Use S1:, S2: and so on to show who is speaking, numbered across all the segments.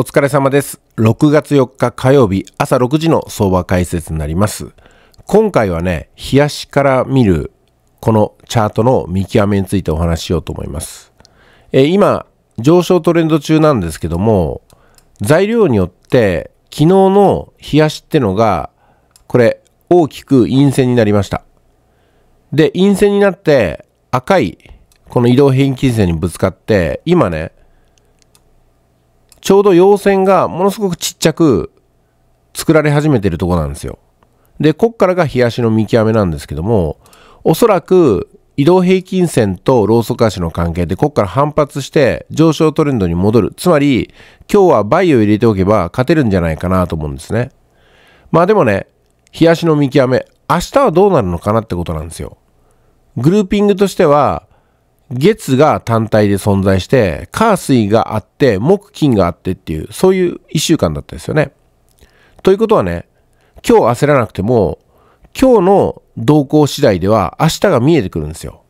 S1: お疲れ様です。6月4日火曜日朝6時の相場解説になります。今回はね、冷やしから見るこのチャートの見極めについてお話ししようと思います。えー、今、上昇トレンド中なんですけども、材料によって昨日の冷やしってのが、これ大きく陰線になりました。で、陰線になって赤いこの移動平均線にぶつかって、今ね、ちょうど陽線がものすごくちっちゃく作られ始めてるとこなんですよ。で、こっからが日足の見極めなんですけども、おそらく移動平均線とローソク足の関係で、こっから反発して上昇トレンドに戻る。つまり、今日はバイを入れておけば勝てるんじゃないかなと思うんですね。まあでもね、日足の見極め、明日はどうなるのかなってことなんですよ。グルーピングとしては、月が単体で存在して、火水があって、木金があってっていう、そういう一週間だったですよね。ということはね、今日焦らなくても、今日の動向次第では明日が見えてくるんですよ。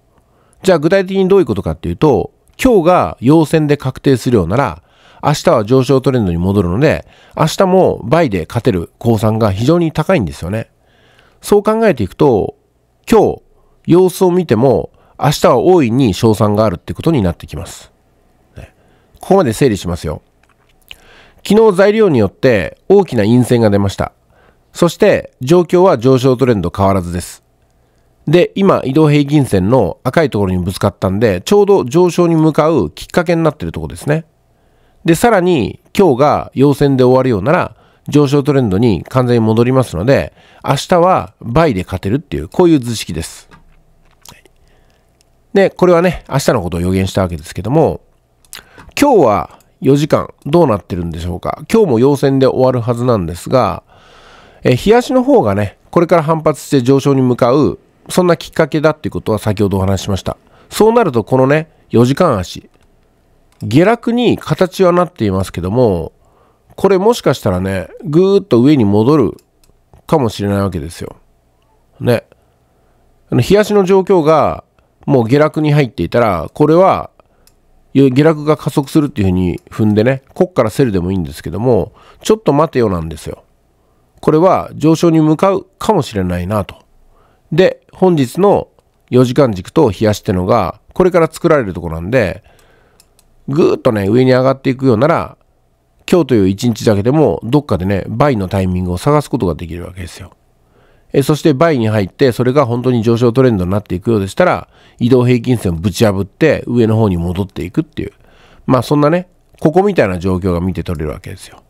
S1: じゃあ具体的にどういうことかっていうと、今日が陽線で確定するようなら、明日は上昇トレンドに戻るので、明日も倍で勝てる降参が非常に高いんですよね。そう考えていくと、今日、様子を見ても、明日は大いに賞賛があるってことになってきます。ここまで整理しますよ。昨日材料によって大きな陰線が出ました。そして状況は上昇トレンド変わらずです。で、今移動平均線の赤いところにぶつかったんで、ちょうど上昇に向かうきっかけになってるとこですね。で、さらに今日が陽線で終わるようなら、上昇トレンドに完全に戻りますので、明日は倍で勝てるっていう、こういう図式です。で、これはね、明日のことを予言したわけですけども、今日は4時間どうなってるんでしょうか。今日も陽線で終わるはずなんですが、え冷やしの方がね、これから反発して上昇に向かう、そんなきっかけだっていうことは先ほどお話しました。そうなると、このね、4時間足、下落に形はなっていますけども、これもしかしたらね、ぐーっと上に戻るかもしれないわけですよ。ね。あの、冷やしの状況が、もう下落に入っていたら、これは下落が加速するっていうふうに踏んでね、こっからセルでもいいんですけども、ちょっと待てよなんですよ。これは上昇に向かうかもしれないなと。で、本日の4時間軸と冷やしてのが、これから作られるとこなんで、ぐーっとね、上に上がっていくようなら、今日という1日だけでも、どっかでね、倍のタイミングを探すことができるわけですよ。えそして倍に入ってそれが本当に上昇トレンドになっていくようでしたら移動平均線をぶち破って上の方に戻っていくっていうまあそんなねここみたいな状況が見て取れるわけですよ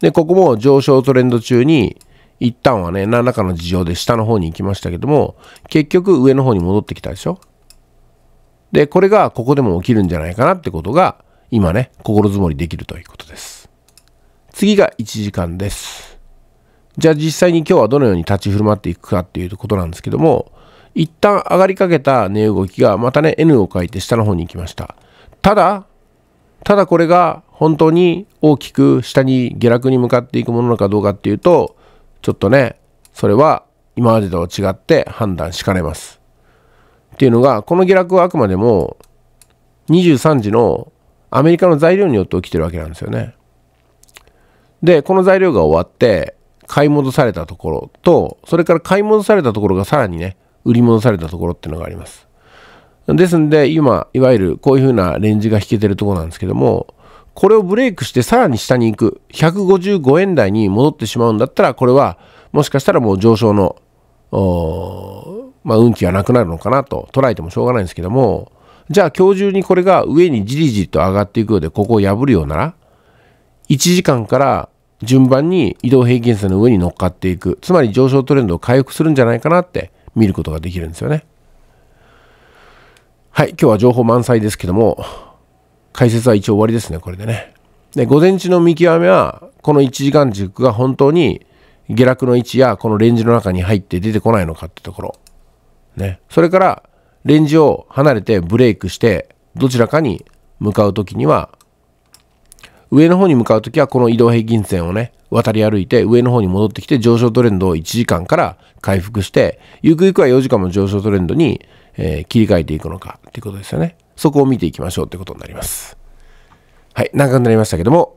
S1: でここも上昇トレンド中に一旦はね何らかの事情で下の方に行きましたけども結局上の方に戻ってきたでしょでこれがここでも起きるんじゃないかなってことが今ね心づもりできるということです次が1時間ですじゃあ実際に今日はどのように立ち振る舞っていくかっていうことなんですけども、一旦上がりかけた値動きがまたね N を書いて下の方に行きました。ただ、ただこれが本当に大きく下に下落に向かっていくものなのかどうかっていうと、ちょっとね、それは今までとは違って判断しかねます。っていうのが、この下落はあくまでも23時のアメリカの材料によって起きてるわけなんですよね。で、この材料が終わって、買い戻されたところと、それから買い戻されたところがさらにね、売り戻されたところっていうのがあります。ですんで、今、いわゆるこういうふうなレンジが引けてるところなんですけども、これをブレイクしてさらに下に行く、155円台に戻ってしまうんだったら、これはもしかしたらもう上昇の、まあ、運気がなくなるのかなと捉えてもしょうがないんですけども、じゃあ今日中にこれが上にじりじりと上がっていくようで、ここを破るようなら、1時間から順番に移動平均線の上に乗っかっていくつまり上昇トレンドを回復するんじゃないかなって見ることができるんですよねはい今日は情報満載ですけども解説は一応終わりですねこれでねで午前中の見極めはこの1時間軸が本当に下落の位置やこのレンジの中に入って出てこないのかってところねそれからレンジを離れてブレイクしてどちらかに向かう時には上の方に向かう時はこの移動平均線をね、渡り歩いて上の方に戻ってきて上昇トレンドを1時間から回復して、ゆくゆくは4時間も上昇トレンドに、えー、切り替えていくのかっていうことですよね。そこを見ていきましょうってことになります。はい、長くなりましたけども、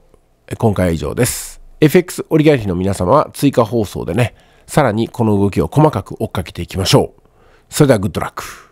S1: 今回は以上です。FX 折り返しの皆様は追加放送でね、さらにこの動きを細かく追っかけていきましょう。それではグッドラック。